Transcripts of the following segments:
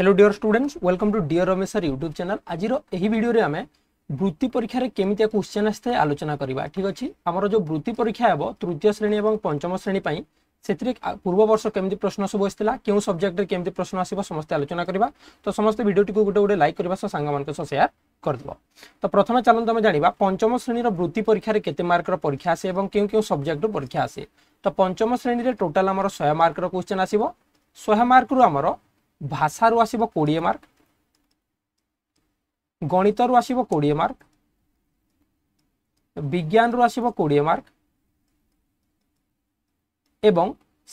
hello dear students welcome to dear रमेशर YouTube channel आज यही भिडियो आम ବୃତ୍ତି ପରୀକ୍ଷାରେ କେମିତିଆ କ୍ୱେଶ୍ଚେନ୍ ଆସିଥାଏ ଆଲୋଚନା କରିବା ଠିକ୍ ଅଛି ଆମର ଯେଉଁ ବୃତ୍ତି ପରୀକ୍ଷା ହେବ ତୃତୀୟ ଶ୍ରେଣୀ ଏବଂ ପଞ୍ଚମ ଶ୍ରେଣୀ ପାଇଁ ସେଥିରେ ପୂର୍ବ ବର୍ଷ କେମିତି ପ୍ରଶ୍ନ ସବୁ ଆସିଥିଲା କେଉଁ ସବଜେକ୍ଟରେ କେମିତି ପ୍ରଶ୍ନ ଆସିବ ସମସ୍ତେ ଆଲୋଚନା କରିବା ତ ସମସ୍ତେ ଭିଡ଼ିଓଟିକୁ ଗୋଟେ ଗୋଟେ ଲାଇକ୍ କରିବା ସହ ସାଙ୍ଗମାନଙ୍କ ସହ ସେୟାର କରିଦେବ ତ ପ୍ରଥମେ ଚାଲନ୍ତୁ ଆମେ ଜାଣିବା ପଞ୍ଚମ ଶ୍ରେଣୀର ବୃତ୍ତି ପରୀକ୍ଷାରେ କେତେ ମାର୍କର ପରୀକ୍ଷା ଆସେ ଏବଂ କେଉଁ କେଉଁ ସବଜେକ୍ଟରୁ ପରୀକ୍ଷା ଆସେ ତ ପଞ୍ଚମ ଶ୍ରେଣୀରେ ଟୋଟାଲ୍ ଆମର ଶହେ ମାର୍କର କ୍ୱେଶ୍ଚେନ୍ ଆସିବ ଶହେ ମାର୍କରୁ ଆମର ଭାଷାରୁ ଆସିବ କୋଡ଼ିଏ ମାର୍କ ଗଣିତରୁ ଆସିବ କୋଡ଼ିଏ ମାର୍କ ବିଜ୍ଞାନରୁ ଆସିବ କୋଡ଼ିଏ ମାର୍କ ଏବଂ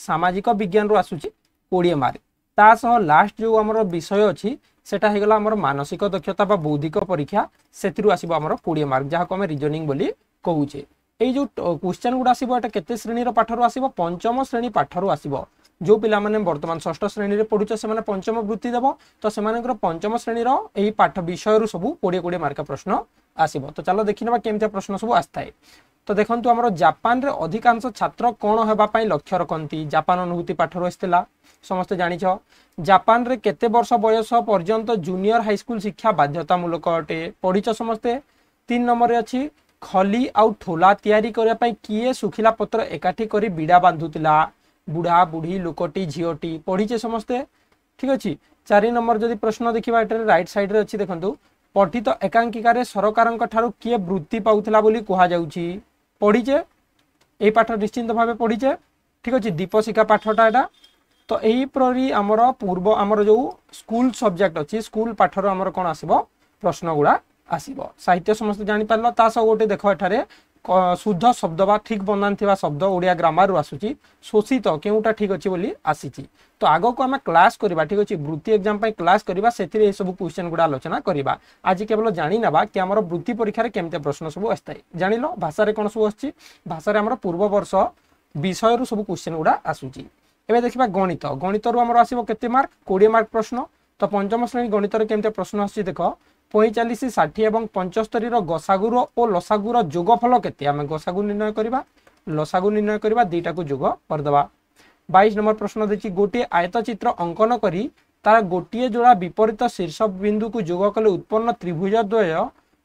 ସାମାଜିକ ବିଜ୍ଞାନରୁ ଆସୁଛି କୋଡ଼ିଏ ମାର୍କ ତା ସହ ଲାଷ୍ଟ ଯେଉଁ ଆମର ବିଷୟ ଅଛି ସେଟା ହେଇଗଲା ଆମର ମାନସିକ ଦକ୍ଷତା ବା ବୌଦ୍ଧିକ ପରୀକ୍ଷା ସେଥିରୁ ଆସିବ ଆମର କୋଡ଼ିଏ ମାର୍କ ଯାହାକୁ ଆମେ ରିଜନିଂ ବୋଲି କହୁଛେ ଏଇ ଯେଉଁ କ୍ୱେଶ୍ଚନ୍ ଗୁଡ଼ା ଆସିବ ଏଟା କେତେ ଶ୍ରେଣୀର ପାଠରୁ ଆସିବ ପଞ୍ଚମ ଶ୍ରେଣୀ ପାଠରୁ ଆସିବ जो ପିଲାମାନେ ବର୍ତ୍ତମାନ ଷଷ୍ଠ ଶ୍ରେଣୀରେ ପଢୁଛ ସେମାନେ ପଞ୍ଚମ ବୃତ୍ତି ଦେବ ତ ସେମାନଙ୍କର ପଞ୍ଚମ ଶ୍ରେଣୀର ଏହି ପାଠ ବିଷୟରୁ ସବୁ କୋଡ଼ିଏ କୋଡ଼ିଏ ମାର୍କ ପ୍ରଶ୍ନ ଆସିବ ତ ଚାଲ ଦେଖିନେବା କେମିତିଆ ପ୍ରଶ୍ନ ସବୁ ଆସିଥାଏ ତ ଦେଖନ୍ତୁ ଆମର ଜାପାନରେ ଅଧିକାଂଶ ଛାତ୍ର କ'ଣ ହେବା ପାଇଁ ଲକ୍ଷ୍ୟ ରଖନ୍ତି ଜାପାନ ଅନୁଭୂତି ପାଠରୁ ଆସିଥିଲା ସମସ୍ତେ ଜାଣିଛ ଜାପାନରେ କେତେ ବର୍ଷ ବୟସ ପର୍ଯ୍ୟନ୍ତ ଜୁନିୟର ହାଇସ୍କୁଲ ଶିକ୍ଷା ବାଧ୍ୟତାମୂଳକ ଅଟେ ପଢ଼ିଛ ସମସ୍ତେ ତିନି ନମ୍ବରରେ ଅଛି ଖଲି ଆଉ ଠୋଲା ତିଆରି କରିବା ପାଇଁ କିଏ ଶୁଖିଲା ପତ୍ର ଏକାଠି କରି ବିଡ଼ା ବାନ୍ଧୁଥିଲା বুড়া বুড়ি লোকটি ঝিওটি পড়িছে সমস্তে ঠিক আছে চারি নম্বর যদি প্রশ্ন দেখিবা এটার রাইট সাইডরে অছি দেখন্তু পঠিত একাঙ্কিকারে সরকারঙ্ক ঠারু কিয়ে বৃত্তি পাউথিলা বলি কুহাযাউছি পড়িছে এই পাঠ নিশ্চিন্ত ভাবে পড়িছে ঠিক আছে দীপশিখা পাঠটা এটা তো এইপরি আমার পূর্ব আমার যে স্কুল সবজেক্ট অছি স্কুল পাঠর আমার কোণ আসব প্রশ্নগুড়া আসব সাহিত্য সমস্ত জাঁপার তা সব গোটে দেখ এখানে শুদ্ধ শব্দ বা ঠিক বনান থাকা শব্দ ওড়িয়া গ্রামারু আসুচি শোষিত কেউটা ঠিক অছি বলে আসিছি তো আগকু আমি ক্লাস করা ঠিক আছে বৃত্তি এক্সাম ক্লাস করা সে এইসব কোশ্চেন গুড়া আলোচনা করা আজ কেবল জাঁ নেওয়া কি আমার বৃত্তি পরীক্ষার কেমতে প্রশ্ন সব আসে জাঁল ভাষার কোণ সব আসছে ভাষার আমার পূর্ববর্ষ বিষয়ের সব কোশ্চেন গুড়া আসুচি এবার দেখা গণিত গণিতর আমার আসব কেতে মার্ক কোড়িয়ে মার্ক প্রশ্ন তো পঞ্চম শ্রেণী গণিতর কেমতে প্রশ্ন আসছে দেখ পঁয়চাশ ষাঠিয়ে এবং পঞ্চস্তরীর গসাগুর ও লসাগুর যোগফল কেতে আমি গসাগু নির্ণয় করা লসাগু নির্ণয় করা দুইটা যোগ করেদেবা বাইশ নম্বর প্রশ্ন দিয়েছি গোটিয়ে আয়তচিত্র অঙ্কন করে তার গোটিয়ে যোড়া বিপরীত শীর্ষ বিন্দুকু যোগ কলে উৎপন্ন ত্রিভুজ দ্বয়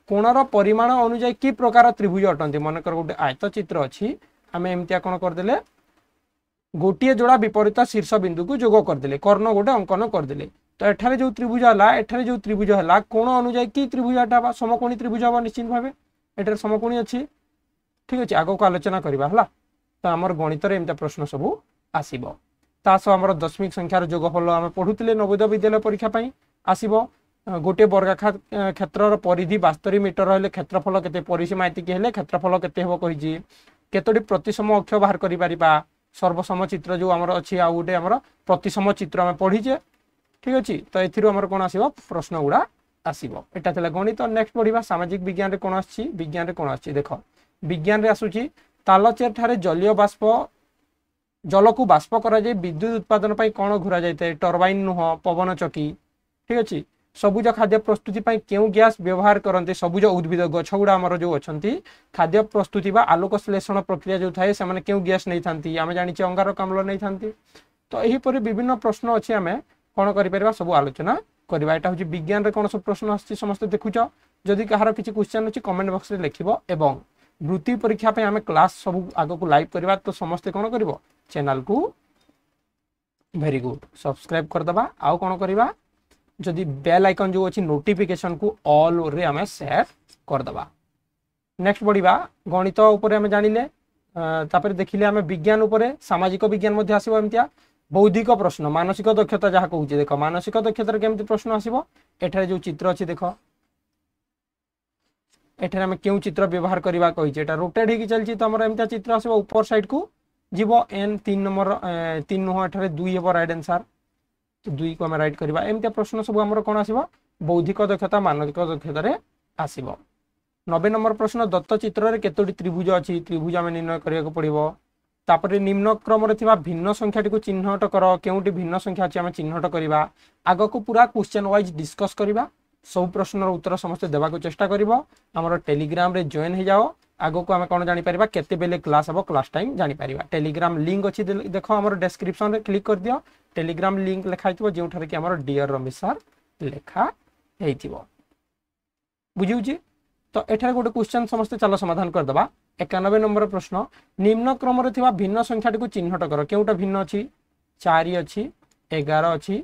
কোণর পরিমাণ অনুযায়ী কি প্রকার ত্রিভুজ অটান্তি মনেকর গোটে আয়তচিত্র অছি আমি এমতি কোণ করেদেলে গোটিয়ে যোড়া বিপরীত শীর্ষ বিন্দুকু যোগ করেদেলে কর্ণ গোটে অঙ্কন করেদেলে ତ ଏଠାରେ ଯେଉଁ ତ୍ରିଭୁଜ ହେଲା ଏଠାରେ ଯେଉଁ ତ୍ରିଭୁଜ ହେଲା କୋଣ ଅନୁଯାୟୀ କି ତ୍ରିଭୁଜଟା ବା ସମକୋଣୀ ତ୍ରିଭୁଜ ହେବ ନିଶ୍ଚିତ ଭାବେ ଏଠାରେ ସମକୋଣୀ ଅଛି ଠିକ୍ ଅଛି ଆଗକୁ ଆଲୋଚନା କରିବା ହେଲା ତ ଆମର ଗଣିତରେ ଏମିତିଆ ପ୍ରଶ୍ନ ସବୁ ଆସିବ ତା ସହ ଆମର ଦଶମିକ ସଂଖ୍ୟାର ଯୋଗଫଳ ଆମେ ପଢ଼ୁଥିଲେ ନବୋଦୟ ବିଦ୍ୟାଳୟ ପରୀକ୍ଷା ପାଇଁ ଆସିବ ଗୋଟିଏ ବର୍ଗା କ୍ଷେତ୍ରର ପରିଧି ବାସ୍ତରୀ ମିଟର ହେଲେ କ୍ଷେତ୍ରଫଳ କେତେ ପରିସୀମା ଏତିକି ହେଲେ କ୍ଷେତ୍ରଫଳ କେତେ ହେବ କହିଛି କେତୋଟି ପ୍ରତିସମ ଅକ୍ଷ ବାହାର କରିପାରିବା ସର୍ବସମ ଚିତ୍ର ଯେଉଁ ଆମର ଅଛି ଆଉ ଗୋଟେ ଆମର ପ୍ରତିସମ ଚିତ୍ର ଆମେ ପଢ଼ିଛେ ঠিক ଅଛି ତ ଏଥିରୁ ଆମର କ'ଣ ଆସିବ ପ୍ରଶ୍ନ ଗୁଡ଼ା ଆସିବ ଏଟା ଥିଲା ଗଣିତ ନେକ୍ସଟ ପଢ଼ିବା ସାମାଜିକ ବିଜ୍ଞାନରେ କ'ଣ ଆସିଛି ବିଜ୍ଞାନରେ କ'ଣ ଆସିଛି ଦେଖ ବିଜ୍ଞାନରେ ଆସୁଛି ତାଲଚେରଠାରେ ଜଳୀୟ ବାଷ୍ପ ଜଳକୁ ବାଷ୍ପ କରାଯାଇ ବିଦ୍ୟୁତ ଉତ୍ପାଦନ ପାଇଁ କ'ଣ ଘୁରାଯାଇଥାଏ ଟର୍ବାଇନ୍ ନୁହଁ ପବନ ଚକି ଠିକ ଅଛି ସବୁଜ ଖାଦ୍ୟ ପ୍ରସ୍ତୁତି ପାଇଁ କେଉଁ ଗ୍ୟାସ୍ ବ୍ୟବହାର କରନ୍ତି ସବୁଜ ଉଦ୍ଭିଦ ଗଛ ଗୁଡ଼ା ଆମର ଯେଉଁ ଅଛନ୍ତି ଖାଦ୍ୟ ପ୍ରସ୍ତୁତି ବା ଆଲୋକ ଶ୍ଳେଷଣ ପ୍ରକ୍ରିୟା ଯେଉଁ ଥାଏ ସେମାନେ କେଉଁ ଗ୍ୟାସ୍ ନେଇଥାନ୍ତି ଆମେ ଜାଣିଛେ ଅଙ୍ଗାରକାମ୍ଳ ନେଇଥାନ୍ତି ତ ଏହିପରି ବିଭିନ୍ନ ପ୍ରଶ୍ନ ଅଛି ଆମେ କ'ଣ କରିପାରିବା ସବୁ ଆଲୋଚନା କରିବା ଏଇଟା ହେଉଛି ବିଜ୍ଞାନରେ କ'ଣ ସବୁ ପ୍ରଶ୍ନ ଆସୁଛି ସମସ୍ତେ ଦେଖୁଛ ଯଦି କାହାର କିଛି କ୍ୱେଶ୍ଚନ୍ ଅଛି କମେଣ୍ଟ ବକ୍ସରେ ଲେଖିବ ଏବଂ ବୃତ୍ତି ପରୀକ୍ଷା ପାଇଁ ଆମେ କ୍ଲାସ୍ ସବୁ ଆଗକୁ ଲାଇଭ୍ କରିବା ତ ସମସ୍ତେ କ'ଣ କରିବ ଚ୍ୟାନେଲକୁ ଭେରି ଗୁଡ୍ ସବସ୍କ୍ରାଇବ୍ କରିଦେବା ଆଉ କ'ଣ କରିବା ଯଦି ବେଲ୍ ଆଇକନ୍ ଯେଉଁ ଅଛି ନୋଟିଫିକେସନ୍କୁ ଅଲ୍ରେ ଆମେ ସେଭ୍ କରିଦେବା ନେକ୍ସଟ ବଢ଼ିବା ଗଣିତ ଉପରେ ଆମେ ଜାଣିଲେ ତାପରେ ଦେଖିଲେ ଆମେ ବିଜ୍ଞାନ ଉପରେ ସାମାଜିକ ବିଜ୍ଞାନ ମଧ୍ୟ ଆସିବ ଏମିତିଆ বৌদ্ধিক প্রশ্ন মানসিক দক্ষতা যা কুচি দেখ মানসিক দক্ষতার কেমি প্রশ্ন আসব এখানে যে চিত্র অছি দেখ এখানে আমি কেউ চিত্র ব্যবহার করা কইছে এটা রোটেড হয়ে চলছে তোমার এমতা চিত্র আসব উপর সাইড কু যাব এন তিন নম্বর তিন নুহ এখানে দুই হব রাইট আনসার দুই কু আমি রাইট করা এমতি প্রশ্ন সব আমার কোণ আসব বৌদ্ধিক দক্ষতা মানসিক দক্ষতার আসব নবে নম্বর প্রশ্ন দত্ত চিত্রের কতটি ত্রিভুজ অছি ত্রিভুজ আমি নির্ণয় করা পড়ব তাপরে নিম্নক্রমে থাকা ভিন্ন সংখ্যাটি চিহ্নট কর কেউটি ভিন্ন সংখ্যা অনেক আমি চিহ্নট করা আগক পুরা কোশ্চেন ওয়াইজ ডিসকস করা সব প্রশ্নর উত্তর সমস্তে দেওয়া চেষ্টা করব আমার টেলিগ্রামে জয়েন হয়ে যাও আগক আমি কোণ জাঁপার কেতবে ক্লাস হব ক্লাস টাইম জাঁপার টেলিগ্রাম লিঙ্ক অছি দেখ আমার ডেসক্রিপশন ক্লিক করে টেলিগ্রাম লিঙ্ক লেখা হয়েছে যেঠার কি আমার ডিয়র রমেশ সার লেখা হয়েছিল বুঝি তো এখানে গোটে কোশ্চেন সমস্তে চাল সমাধান করেদেবা একানবে নম্বর প্রশ্ন নিম্নক্রমে থাকা ভিন্ন সংখ্যাটি চিহ্নট কর কেউটা ভিন্ন অছি চারি অছি এগার অছি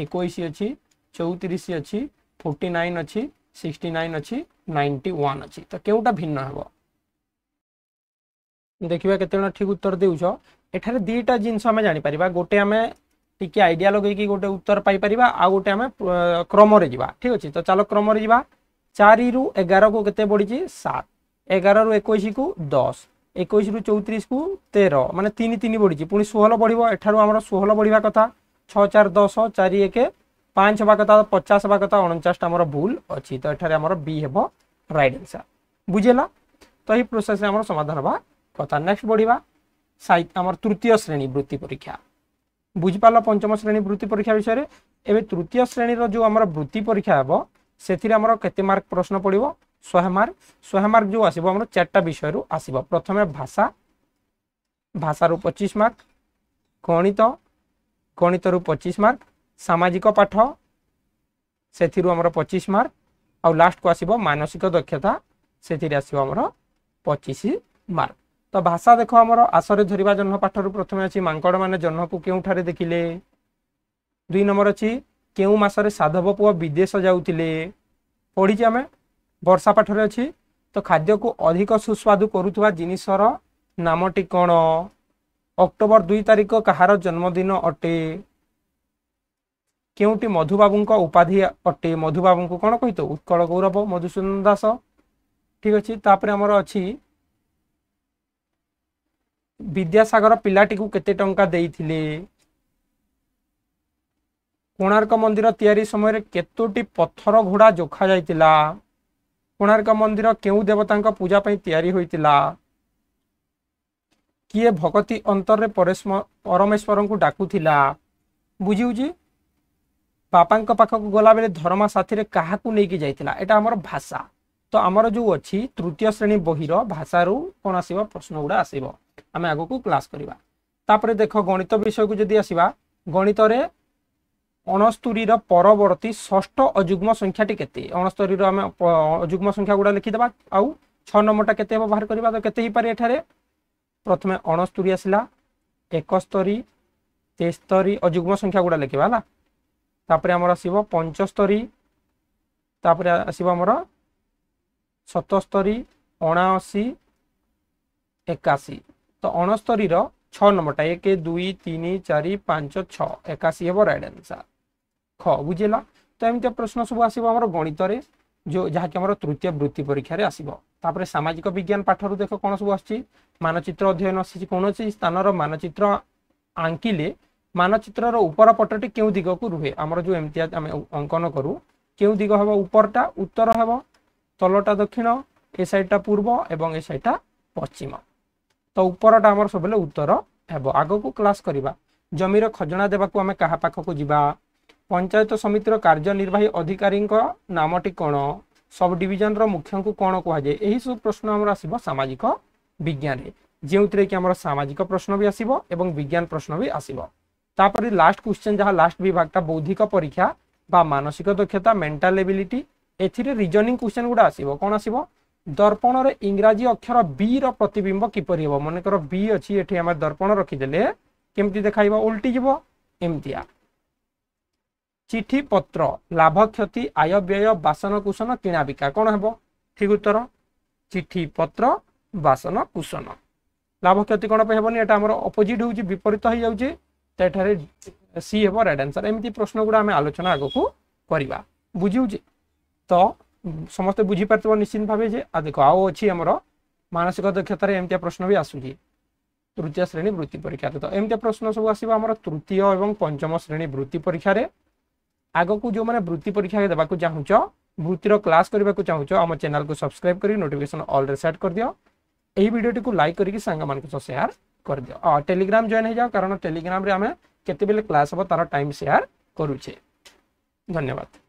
একুশ অছি চৌত্রিশ অছি ফোর্টি নাইন অছি সিক্সটি নাইন অছি নাইনটি ওয়ান অছি তো কেউটা ভিন্ন হব ଦେଖିବା କେତେ ଜଣ ଠିକ୍ ଉତ୍ତର ଦେଉଛ ଏଠାରେ ଦୁଇଟା ଜିନିଷ ଆମେ ଜାଣିପାରିବା ଗୋଟେ ଆମେ ଟିକେ ଆଇଡ଼ିଆ ଲଗେଇକି ଗୋଟେ ଉତ୍ତର ପାଇପାରିବା ଆଉ ଗୋଟେ ଆମେ କ୍ରମରେ ଯିବା ଠିକ୍ ଅଛି ତ ଚାଲ କ୍ରମରେ ଯିବା ଚାରିରୁ ଏଗାରକୁ କେତେ ବଢ଼ିଛି ସାତ ଏଗାର ରୁ ଏକୋଇଶକୁ ଦଶ ଏକୋଇଶ ରୁ ଚଉତିରିଶକୁ ତେର ମାନେ ତିନି ତିନି ବଢ଼ିଛି ପୁଣି ଷୋହଳ ବଢ଼ିବ ଏଠାରୁ ଆମର ଷୋହଳ ବଢ଼ିବା କଥା ଛଅ ଚାରି ଦଶ ଚାରି ଏକ ପାଞ୍ଚ ହେବା କଥା ପଚାଶ ହେବା କଥା ଅଣଚାଶଟା ଆମର ଭୁଲ ଅଛି ତ ଏଠାରେ ଆମର ବି ହେବ ରାଇଟ୍ ଆନ୍ସର ବୁଝିଲା ତ ଏହି ପ୍ରୋସେସରେ ଆମର ସମାଧାନ ହେବା କଥା ନେକ୍ସଟ ବଢ଼ିବା ସାହିତ୍ୟ ଆମର ତୃତୀୟ ଶ୍ରେଣୀ ବୃତ୍ତି ପରୀକ୍ଷା ବୁଝିପାରିଲ ପଞ୍ଚମ ଶ୍ରେଣୀ ବୃତ୍ତି ପରୀକ୍ଷା ବିଷୟରେ ଏବେ ତୃତୀୟ ଶ୍ରେଣୀର ଯେଉଁ ଆମର ବୃତ୍ତି ପରୀକ୍ଷା ହେବ ସେଥିରେ ଆମର କେତେ ମାର୍କ ପ୍ରଶ୍ନ ପଡ଼ିବ ଶହେ ମାର୍କ ଶହେ ମାର୍କ ଯେଉଁ ଆସିବ ଆମର ଚାରିଟା ବିଷୟରୁ ଆସିବ ପ୍ରଥମେ ଭାଷା ଭାଷାରୁ ପଚିଶ ମାର୍କ ଗଣିତ ଗଣିତରୁ ପଚିଶ ମାର୍କ ସାମାଜିକ ପାଠ ସେଥିରୁ ଆମର ପଚିଶ ମାର୍କ ଆଉ ଲାଷ୍ଟକୁ ଆସିବ ମାନସିକ ଦକ୍ଷତା ସେଥିରେ ଆସିବ ଆମର ପଚିଶ ମାର୍କ ତ ଭାଷା ଦେଖ ଆମର ଆସରେ ଧରିବା ଜହ୍ନ ପାଠରୁ ପ୍ରଥମେ ଅଛି ମାଙ୍କଡ଼ମାନେ ଜହ୍ନକୁ କେଉଁଠାରେ ଦେଖିଲେ ଦୁଇ ନମ୍ବର ଅଛି କେଉଁ ମାସରେ ସାଧବ ପୁଅ ବିଦେଶ ଯାଉଥିଲେ ପଢ଼ିଛି ଆମେ ବର୍ଷା ପାଠରେ ଅଛି ତ ଖାଦ୍ୟକୁ ଅଧିକ ସୁସ୍ୱାଦୁ କରୁଥିବା ଜିନିଷର ନାମଟି କ'ଣ ଅକ୍ଟୋବର ଦୁଇ ତାରିଖ କାହାର ଜନ୍ମଦିନ ଅଟେ କେଉଁଟି ମଧୁବାବୁଙ୍କ ଉପାଧି ଅଟେ ମଧୁବାବୁଙ୍କୁ କ'ଣ କହିଥାଉ ଉତ୍କଳ ଗୌରବ ମଧୁସୂଦନ ଦାସ ଠିକ ଅଛି ତାପରେ ଆମର ଅଛି ବିଦ୍ୟାସାଗର ପିଲାଟିକୁ କେତେ ଟଙ୍କା ଦେଇଥିଲେ କୋଣାର୍କ ମନ୍ଦିର ତିଆରି ସମୟରେ କେତୋଟି ପଥର ଘୋଡ଼ା ଯୋଖା ଯାଇଥିଲା କୋଣାର୍କ ମନ୍ଦିର କେଉଁ ଦେବତାଙ୍କ ପୂଜା ପାଇଁ ତିଆରି ହୋଇଥିଲା କିଏ ଭଗତି ଅନ୍ତରରେ ପରମେଶ୍ୱରଙ୍କୁ ଡାକୁଥିଲା ବୁଝିଉଛି ବାପାଙ୍କ ପାଖକୁ ଗଲାବେଳେ ଧର୍ମା ସାଥିରେ କାହାକୁ ନେଇକି ଯାଇଥିଲା ଏଇଟା ଆମର ଭାଷା ତ ଆମର ଯେଉଁ ଅଛି ତୃତୀୟ ଶ୍ରେଣୀ ବହିର ଭାଷାରୁ କ'ଣ ଆସିବ ପ୍ରଶ୍ନ ଗୁଡ଼ା ଆସିବ ଆମେ ଆଗକୁ କ୍ଲାସ୍ କରିବା ତାପରେ ଦେଖ ଗଣିତ ବିଷୟକୁ ଯଦି ଆସିବା ଗଣିତରେ ଅଣସ୍ତୁରୀର ପରବର୍ତ୍ତୀ ଷଷ୍ଠ ଅଯୁଗ୍ମ ସଂଖ୍ୟାଟି କେତେ ଅଣସ୍ତରୀର ଆମେ ଅଯୁଗ୍ମ ସଂଖ୍ୟା ଗୁଡ଼ା ଲେଖିଦେବା ଆଉ ଛଅ ନମ୍ବରଟା କେତେ ହେବ ବାହାର କରିବା ତ କେତେ ହେଇପାରେ ଏଠାରେ ପ୍ରଥମେ ଅଣସ୍ତୁରୀ ଆସିଲା ଏକସ୍ତରୀ ତେସ୍ତରୀ ଅଯୁଗ୍ମ ସଂଖ୍ୟା ଗୁଡ଼ା ଲେଖିବା ହେଲା ତାପରେ ଆମର ଆସିବ ପଞ୍ଚସ୍ତରୀ ତାପରେ ଆସିବ ଆମର ସତସ୍ତରୀ ଅଣାଅଶୀ ଏକାଅଶୀ ତ ଅଣସ୍ତରୀର ଛଅ ନମ୍ବରଟା ଏକ ଦୁଇ ତିନି ଚାରି ପାଞ୍ଚ ଛଅ ଏକାଅଶୀ ହେବ ରାଇଟ୍ ଆନ୍ସାର୍ ଖ ବୁଝିଲା ତ ଏମିତିଆ ପ୍ରଶ୍ନ ସବୁ ଆସିବ ଆମର ଗଣିତରେ ଯୋଉ ଯାହାକି ଆମର ତୃତୀୟ ବୃତ୍ତି ପରୀକ୍ଷାରେ ଆସିବ ତାପରେ ସାମାଜିକ ବିଜ୍ଞାନ ପାଠରୁ ଦେଖ କ'ଣ ସବୁ ଆସିଛି ମାନଚିତ୍ର ଅଧ୍ୟୟନ ଆସିଛି କୌଣସି ସ୍ଥାନର ମାନଚିତ୍ର ଆଙ୍କିଲେ ମାନଚିତ୍ରର ଉପର ପଟଟି କେଉଁ ଦିଗକୁ ରୁହେ ଆମର ଯୋଉ ଏମିତିଆ ଆମେ ଅଙ୍କନ କରୁ କେଉଁ ଦିଗ ହେବ ଉପରଟା ଉତ୍ତର ହେବ ତଳଟା ଦକ୍ଷିଣ ଏ ସାଇଡ଼ଟା ପୂର୍ବ ଏବଂ ଏ ସାଇଡ଼ଟା ପଶ୍ଚିମ ତ ଉପରଟା ଆମର ସବୁବେଳେ ଉତ୍ତର ହେବ ଆଗକୁ କ୍ଲାସ୍ କରିବା ଜମିର ଖଜଣା ଦେବାକୁ ଆମେ କାହା ପାଖକୁ ଯିବା ପଞ୍ଚାୟତ ସମିତିର କାର୍ଯ୍ୟନିର୍ବାହୀ ଅଧିକାରୀଙ୍କ ନାମଟି କ'ଣ ସବ୍ ଡିଭିଜନର ମୁଖ୍ୟଙ୍କୁ କ'ଣ କୁହାଯାଏ ଏହିସବୁ ପ୍ରଶ୍ନ ଆମର ଆସିବ ସାମାଜିକ ବିଜ୍ଞାନରେ ଯେଉଁଥିରେ କି ଆମର ସାମାଜିକ ପ୍ରଶ୍ନ ବି ଆସିବ ଏବଂ ବିଜ୍ଞାନ ପ୍ରଶ୍ନ ବି ଆସିବ ତାପରେ ଲାଷ୍ଟ କ୍ୱେଶ୍ଚନ୍ ଯାହା ଲାଷ୍ଟ ବିଭାଗଟା ବୌଦ୍ଧିକ ପରୀକ୍ଷା বা মানসিক দক্ষতা মেন্টাল এবিলিটি এথিরে রিজনিং কোশ্চেন গুড়া আসব কোণ আসব দর্পণর ইংরাজি অক্ষর বি র প্রতবিম্ব কিপরি হব মনে কর বি অছি এটি আমার দর্পণ রখিদেলে কেমতি দেখাইব উল্টি যাব এমতিয়া ଚିଠିପତ୍ର ଲାଭ କ୍ଷତି ଆୟ ବ୍ୟୟ ବାସନକୁସନ କିଣାବିକା କ'ଣ ହେବ ଠିକ୍ ଉତ୍ତର ଚିଠିପତ୍ର ବାସନକୁସନ ଲାଭ କ୍ଷତି କ'ଣ ପାଇଁ ହେବନି ଏଇଟା ଆମର ଅପୋଜିଟ୍ ହେଉଛି ବିପରୀତ ହେଇଯାଉଛି ତ ଏଠାରେ ସି ହେବ ରାଇଟ୍ ଆନ୍ସର୍ ଏମିତି ପ୍ରଶ୍ନ ଗୁଡ଼ା ଆମେ ଆଲୋଚନା ଆଗକୁ କରିବା ବୁଝିହେଉଛି ତ ସମସ୍ତେ ବୁଝିପାରୁଥିବ ନିଶ୍ଚିନ୍ତ ଭାବେ ଯେ ଦେଖ ଆଉ ଅଛି ଆମର ମାନସିକ ଦକ୍ଷତାରେ ଏମିତିଆ ପ୍ରଶ୍ନ ବି ଆସୁଛି ତୃତୀୟ ଶ୍ରେଣୀ ବୃତ୍ତି ପରୀକ୍ଷାରେ ତ ଏମିତିଆ ପ୍ରଶ୍ନ ସବୁ ଆସିବ ଆମର ତୃତୀୟ ଏବଂ ପଞ୍ଚମ ଶ୍ରେଣୀ ବୃତ୍ତି ପରୀକ୍ଷାରେ आग को जो मैंने वृत्ति परीक्षा देवाक चाहूँ वृत्तिर क्लास करने को चाहू आम चैनल को सब्सक्राइब कर नोटिकेसन अल्रे सेट कर दिव यीडियो लाइक करके सांग सेयार कर दि टेलीग्राम जॉन हो जाओ कारण टेलीग्राम आम कत क्लास हम तार टाइम सेयार करुचे धन्यवाद